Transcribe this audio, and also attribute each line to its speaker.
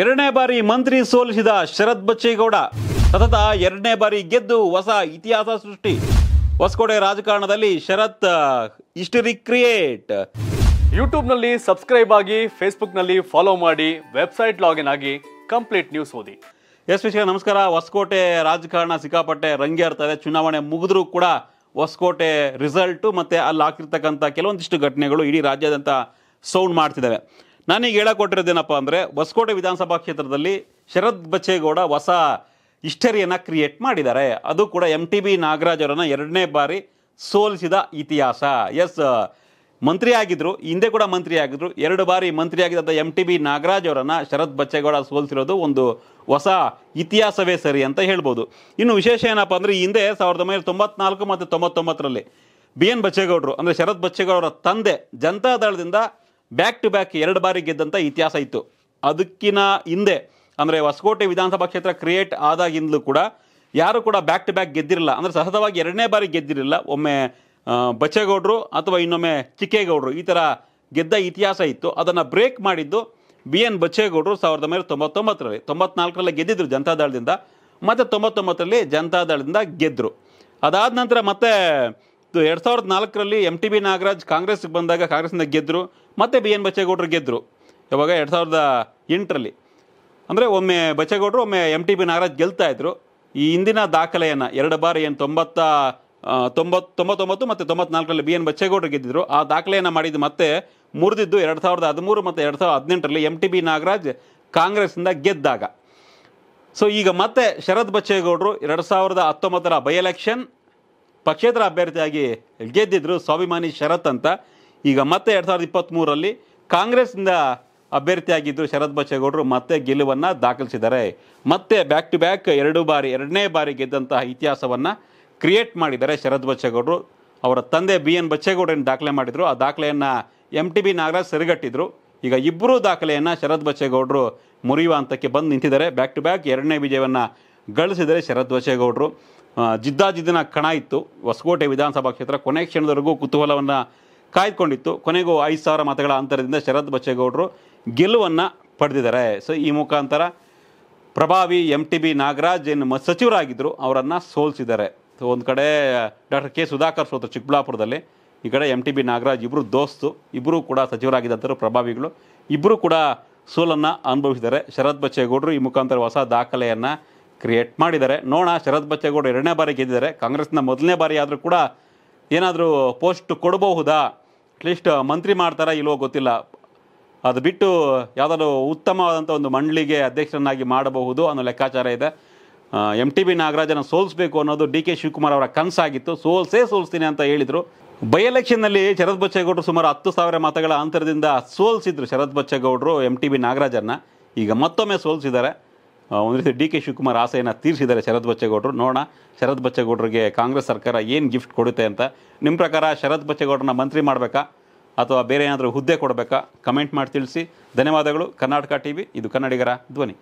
Speaker 1: ಎರಡನೇ ಬಾರಿ ಮಂತ್ರಿ ಸೋಲಿಸಿದ ಶರತ್ ಬಚ್ಚೇಗೌಡ ಸತತ ಎರಡನೇ ಬಾರಿ ಗೆದ್ದು ಹೊಸ ಇತಿಹಾಸ ಸೃಷ್ಟಿ ಹೊಸಕೋಟೆ ರಾಜಕಾರಣದಲ್ಲಿ ಶರತ್ ಹಿಸ್ಟರಿ ಕ್ರಿಯೇಟ್ ಯೂಟ್ಯೂಬ್ನಲ್ಲಿ ಸಬ್ಸ್ಕ್ರೈಬ್ ಆಗಿ ಫೇಸ್ಬುಕ್ನಲ್ಲಿ ಫಾಲೋ ಮಾಡಿ ವೆಬ್ಸೈಟ್ ಲಾಗಿನ್ ಆಗಿ ಕಂಪ್ಲೀಟ್ ನ್ಯೂಸ್ ಓದಿ ಎಸ್ ವಿಶ್ವ ನಮಸ್ಕಾರ ಹೊಸಕೋಟೆ ರಾಜಕಾರಣ ಸಿಕ್ಕಾಪಟ್ಟೆ ರಂಗೆ ಇದೆ ಚುನಾವಣೆ ಮುಗಿದ್ರೂ ಕೂಡ ಹೊಸಕೋಟೆ ರಿಸಲ್ಟು ಮತ್ತು ಅಲ್ಲಿ ಹಾಕಿರ್ತಕ್ಕಂಥ ಕೆಲವೊಂದಿಷ್ಟು ಘಟನೆಗಳು ಇಡೀ ರಾಜ್ಯಾದ್ಯಂತ ಸೌಂಡ್ ಮಾಡ್ತಿದ್ದಾವೆ ನಾನೀಗ ಕೊಟ್ಟಿರೋದೇನಪ್ಪ ಅಂದರೆ ಹೊಸಕೋಟೆ ವಿಧಾನಸಭಾ ಕ್ಷೇತ್ರದಲ್ಲಿ ಶರದ್ ಬಚ್ಚೇಗೌಡ ಹೊಸ ಹಿಸ್ಟರಿಯನ್ನು ಕ್ರಿಯೇಟ್ ಮಾಡಿದ್ದಾರೆ ಅದು ಕೂಡ ಎಂ ಟಿ ಬಿ ನಾಗರಾಜ್ ಅವರನ್ನು ಎರಡನೇ ಬಾರಿ ಸೋಲಿಸಿದ ಇತಿಹಾಸ ಎಸ್ ಮಂತ್ರಿ ಆಗಿದ್ದರು ಹಿಂದೆ ಕೂಡ ಮಂತ್ರಿ ಆಗಿದ್ದರು ಎರಡು ಬಾರಿ ಮಂತ್ರಿ ಆಗಿದ್ದಂಥ ಎಂ ಟಿ ಬಿ ನಾಗರಾಜ್ ಅವರನ್ನು ಶರತ್ ಬಚ್ಚೇಗೌಡ ಸೋಲಿಸಿರೋದು ಒಂದು ಹೊಸ ಇತಿಹಾಸವೇ ಸರಿ ಅಂತ ಹೇಳ್ಬೋದು ಇನ್ನು ವಿಶೇಷ ಏನಪ್ಪ ಅಂದರೆ ಹಿಂದೆ ಸಾವಿರದ ಒಂಬೈನೂರ ತೊಂಬತ್ನಾಲ್ಕು ಮತ್ತು ತೊಂಬತ್ತೊಂಬತ್ತರಲ್ಲಿ ಬಿ ಎನ್ ಬಚ್ಚೇಗೌಡರು ಅಂದರೆ ಶರತ್ ಬಚ್ಚೇಗೌಡರ ತಂದೆ ಜನತಾದಳದಿಂದ ಬ್ಯಾಕ್ ಟು ಬ್ಯಾಕ್ ಎರಡು ಬಾರಿ ಗೆದ್ದಂಥ ಇತಿಹಾಸ ಇತ್ತು ಅದಕ್ಕಿನ ಹಿಂದೆ ಅಂದರೆ ಹೊಸಕೋಟೆ ವಿಧಾನಸಭಾ ಕ್ಷೇತ್ರ ಕ್ರಿಯೇಟ್ ಆದಾಗಿಂದಲೂ ಕೂಡ ಯಾರು ಕೂಡ ಬ್ಯಾಕ್ ಟು ಬ್ಯಾಕ್ ಗೆದ್ದಿರಲಿಲ್ಲ ಅಂದರೆ ಸಹಜವಾಗಿ ಎರಡನೇ ಬಾರಿ ಗೆದ್ದಿರಲಿಲ್ಲ ಒಮ್ಮೆ ಬಚ್ಚೇಗೌಡರು ಅಥವಾ ಇನ್ನೊಮ್ಮೆ ಚಿಕ್ಕೇಗೌಡರು ಈ ಥರ ಗೆದ್ದ ಇತಿಹಾಸ ಇತ್ತು ಅದನ್ನು ಬ್ರೇಕ್ ಮಾಡಿದ್ದು ಬಿ ಎನ್ ಬಚ್ಚೇಗೌಡರು ಸಾವಿರದ ಒಂಬೈನೂರ ತೊಂಬತ್ತೊಂಬತ್ತರಲ್ಲಿ ತೊಂಬತ್ನಾಲ್ಕರಲ್ಲಿ ಗೆದ್ದಿದ್ರು ಜನತಾದಳದಿಂದ ಮತ್ತು ತೊಂಬತ್ತೊಂಬತ್ತರಲ್ಲಿ ಜನತಾದಳದಿಂದ ಗೆದ್ದರು ಅದಾದ ನಂತರ ಮತ್ತೆ ಎರಡು ಸಾವಿರದ ನಾಲ್ಕರಲ್ಲಿ ಎಮ್ ಟಿ ಬಿ ನಾಗರಾಜ್ ಕಾಂಗ್ರೆಸ್ಗೆ ಬಂದಾಗ ಕಾಂಗ್ರೆಸ್ನಿಂದ ಗೆದ್ದರು ಮತ್ತೆ ಬಿ ಎನ್ ಬಚ್ಚೇಗೌಡರು ಗೆದ್ದರು ಇವಾಗ ಎರಡು ಸಾವಿರದ ಎಂಟರಲ್ಲಿ ಅಂದರೆ ಒಮ್ಮೆ ಬಚ್ಚೇಗೌಡರು ಒಮ್ಮೆ ಎಮ್ ಟಿ ಬಿ ನಾಗರಾಜ್ ಗೆಲ್ತಾ ಇದ್ರು ಈ ಹಿಂದಿನ ದಾಖಲೆಯನ್ನು ಎರಡು ಬಾರಿ ಏನು ತೊಂಬತ್ತ ತೊಂಬತ್ ತೊಂಬತ್ತೊಂಬತ್ತು ಮತ್ತು ತೊಂಬತ್ನಾಲ್ಕರಲ್ಲಿ ಬಿ ಎನ್ ಬಚ್ಚೇಗೌಡರು ಗೆದ್ದಿದ್ರು ಆ ದಾಖಲೆಯನ್ನು ಮಾಡಿದ್ದು ಮತ್ತೆ ಮುರಿದಿದ್ದು ಎರಡು ಸಾವಿರದ ಹದಿಮೂರು ಮತ್ತು ಎರಡು ಸಾವಿರದ ಹದಿನೆಂಟರಲ್ಲಿ ಎಮ್ ಟಿ ಬಿ ನಾಗರಾಜ್ ಕಾಂಗ್ರೆಸ್ನಿಂದ ಗೆದ್ದಾಗ ಸೊ ಈಗ ಮತ್ತೆ ಶರದ್ ಬಚ್ಚೇಗೌಡರು ಎರಡು ಸಾವಿರದ ಹತ್ತೊಂಬತ್ತರ ಬೈ ಎಲೆಕ್ಷನ್ ಪಕ್ಷೇತರ ಅಭ್ಯರ್ಥಿಯಾಗಿ ಗೆದ್ದಿದ್ರು ಸ್ವಾಭಿಮಾನಿ ಶರತ್ ಅಂತ ಈಗ ಮತ್ತೆ ಎರಡು ಸಾವಿರದ ಇಪ್ಪತ್ತ್ಮೂರರಲ್ಲಿ ಕಾಂಗ್ರೆಸ್ನಿಂದ ಅಭ್ಯರ್ಥಿಯಾಗಿದ್ದರು ಶರತ್ ಬಚ್ಚೇಗೌಡರು ಮತ್ತೆ ಗೆಲುವನ್ನು ದಾಖಲಿಸಿದ್ದಾರೆ ಮತ್ತೆ ಬ್ಯಾಕ್ ಟು ಬ್ಯಾಕ್ ಎರಡು ಬಾರಿ ಎರಡನೇ ಬಾರಿ ಗೆದ್ದಂತಹ ಇತಿಹಾಸವನ್ನು ಕ್ರಿಯೇಟ್ ಮಾಡಿದ್ದಾರೆ ಶರತ್ ಬಚ್ಚೇಗೌಡರು ಅವರ ತಂದೆ ಬಿ ಎನ್ ಬಚ್ಚೇಗೌಡರನ್ನು ದಾಖಲೆ ಮಾಡಿದರು ಆ ದಾಖಲೆಯನ್ನು ಎಂ ಟಿ ಬಿ ನಾಗರಾಜ್ ಸರಿಗಟ್ಟಿದ್ರು ಈಗ ಇಬ್ಬರೂ ದಾಖಲೆಯನ್ನು ಶರತ್ ಬಚ್ಚೇಗೌಡರು ಮುರಿಯುವ ಹಂತಕ್ಕೆ ಬಂದು ನಿಂತಿದ್ದಾರೆ ಬ್ಯಾಕ್ ಟು ಬ್ಯಾಕ್ ಎರಡನೇ ವಿಜಯವನ್ನು ಗಳಿಸಿದರೆ ಶರತ್ ಬಚ್ಚೇಗೌಡರು ಜಿದ್ದಾಜಿದ್ದಿನ ಕಣ ಇತ್ತು ಹೊಸಕೋಟೆ ವಿಧಾನಸಭಾ ಕ್ಷೇತ್ರ ಕೊನೆ ಕ್ಷಣದವರೆಗೂ ಕುತೂಹಲವನ್ನು ಕಾಯ್ದುಕೊಂಡಿತ್ತು ಕೊನೆಗೂ ಐದು ಸಾವಿರ ಮತಗಳ ಅಂತರದಿಂದ ಶರದ್ ಬಚ್ಚೇಗೌಡರು ಗೆಲುವನ್ನು ಪಡೆದಿದ್ದಾರೆ ಸೊ ಈ ಮುಖಾಂತರ ಪ್ರಭಾವಿ ಎಂ ಟಿ ಬಿ ನಾಗರಾಜ್ ಏನು ಸಚಿವರಾಗಿದ್ದರು ಅವರನ್ನು ಸೋಲಿಸಿದ್ದಾರೆ ಸೊ ಒಂದು ಕಡೆ ಡಾಕ್ಟರ್ ಕೆ ಸುಧಾಕರ್ ಸೋತರು ಚಿಕ್ಕಬಳ್ಳಾಪುರದಲ್ಲಿ ಈ ಕಡೆ ಎಮ್ ಟಿ ಬಿ ನಾಗರಾಜ್ ಇಬ್ಬರು ದೋಸ್ತು ಇಬ್ಬರೂ ಕೂಡ ಸಚಿವರಾಗಿದ್ದಂಥರು ಪ್ರಭಾವಿಗಳು ಇಬ್ಬರೂ ಕೂಡ ಸೋಲನ್ನು ಅನುಭವಿಸಿದ್ದಾರೆ ಶರತ್ ಬಚ್ಚೇಗೌಡರು ಈ ಮುಖಾಂತರ ಹೊಸ ದಾಖಲೆಯನ್ನು ಕ್ರಿಯೇಟ್ ಮಾಡಿದ್ದಾರೆ ನೋಣ ಶರದ್ ಬಚ್ಚೇಗೌಡ ಎರಡನೇ ಬಾರಿ ಗೆದ್ದಿದ್ದಾರೆ ಕಾಂಗ್ರೆಸ್ನ ಮೊದಲನೇ ಬಾರಿ ಆದರೂ ಕೂಡ ಏನಾದರೂ ಪೋಸ್ಟ್ ಕೊಡಬಹುದಾ ಅಟ್ಲೀಸ್ಟ್ ಮಂತ್ರಿ ಮಾಡ್ತಾರಾ ಇಲ್ವೋ ಗೊತ್ತಿಲ್ಲ ಅದು ಬಿಟ್ಟು ಯಾವುದಾದ್ರು ಉತ್ತಮವಾದಂಥ ಒಂದು ಮಂಡಳಿಗೆ ಅಧ್ಯಕ್ಷರನ್ನಾಗಿ ಮಾಡಬಹುದು ಅನ್ನೋ ಲೆಕ್ಕಾಚಾರ ಇದೆ ಎಮ್ ಟಿ ಬಿ ನಾಗರಾಜನ ಸೋಲಿಸಬೇಕು ಅನ್ನೋದು ಡಿ ಕೆ ಶಿವಕುಮಾರ್ ಅವರ ಕನಸಾಗಿತ್ತು ಸೋಲ್ಸೇ ಸೋಲ್ಸ್ತೀನಿ ಅಂತ ಹೇಳಿದರು ಬೈ ಎಲೆಕ್ಷನ್ನಲ್ಲಿ ಶರದ್ ಬಚ್ಚೇಗೌಡರು ಸುಮಾರು ಹತ್ತು ಸಾವಿರ ಮತಗಳ ಅಂತರದಿಂದ ಸೋಲಿಸಿದ್ರು ಶರದ್ ಬಚ್ಚೇಗೌಡರು ಎಂ ಟಿ ಬಿ ನಾಗರಾಜನ್ನ ಈಗ ಮತ್ತೊಮ್ಮೆ ಸೋಲಿಸಿದ್ದಾರೆ ಒಂದು ರೀತಿ ಡಿ ಕೆ ಶಿವಕುಮಾರ್ ಆಸೆಯನ್ನು ತೀರಿಸಿದ್ದಾರೆ ಶರತ್ ಬಚ್ಚೇಗೌಡರು ನೋಡೋಣ ಶರತ್ ಬಚ್ಚೇಗೌಡರಿಗೆ ಕಾಂಗ್ರೆಸ್ ಸರ್ಕಾರ ಏನು ಗಿಫ್ಟ್ ಕೊಡುತ್ತೆ ಅಂತ ನಿಮ್ಮ ಪ್ರಕಾರ ಶರತ್ ಬಚ್ಚೇಗೌಡರನ್ನ ಮಂತ್ರಿ ಮಾಡಬೇಕಾ ಅಥವಾ ಬೇರೆ ಏನಾದರೂ ಹುದ್ದೆ ಕೊಡಬೇಕಾ ಕಮೆಂಟ್ ಮಾಡಿ ತಿಳಿಸಿ ಧನ್ಯವಾದಗಳು ಕರ್ನಾಟಕ ಟಿ ವಿ ಇದು ಕನ್ನಡಿಗರ ಧ್ವನಿ